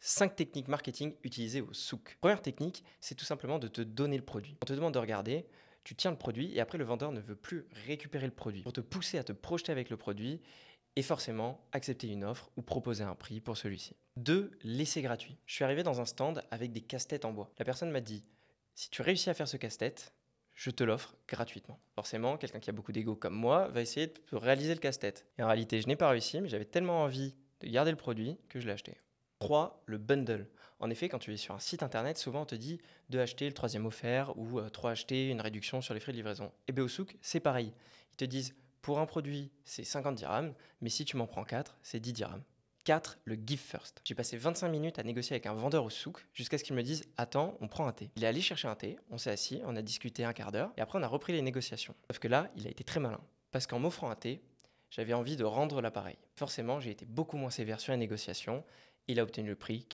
5 techniques marketing utilisées au souk. Première technique, c'est tout simplement de te donner le produit. On te demande de regarder, tu tiens le produit et après le vendeur ne veut plus récupérer le produit. Pour te pousser à te projeter avec le produit et forcément accepter une offre ou proposer un prix pour celui-ci. 2. laisser gratuit. Je suis arrivé dans un stand avec des casse-têtes en bois. La personne m'a dit, si tu réussis à faire ce casse-tête, je te l'offre gratuitement. Forcément, quelqu'un qui a beaucoup d'ego comme moi va essayer de réaliser le casse-tête. en réalité, je n'ai pas réussi, mais j'avais tellement envie de garder le produit que je l'ai acheté. 3. Le bundle. En effet, quand tu es sur un site internet, souvent on te dit de acheter le troisième offert ou euh, trois 3 acheter une réduction sur les frais de livraison. Et bien au souk, c'est pareil. Ils te disent pour un produit, c'est 50 dirhams, mais si tu m'en prends 4, c'est 10 dirhams. 4. Le give first. J'ai passé 25 minutes à négocier avec un vendeur au souk jusqu'à ce qu'il me dise Attends, on prend un thé. Il est allé chercher un thé, on s'est assis, on a discuté un quart d'heure et après on a repris les négociations. Sauf que là, il a été très malin. Parce qu'en m'offrant un thé, j'avais envie de rendre l'appareil. Forcément, j'ai été beaucoup moins sévère sur la négociation il a obtenu le prix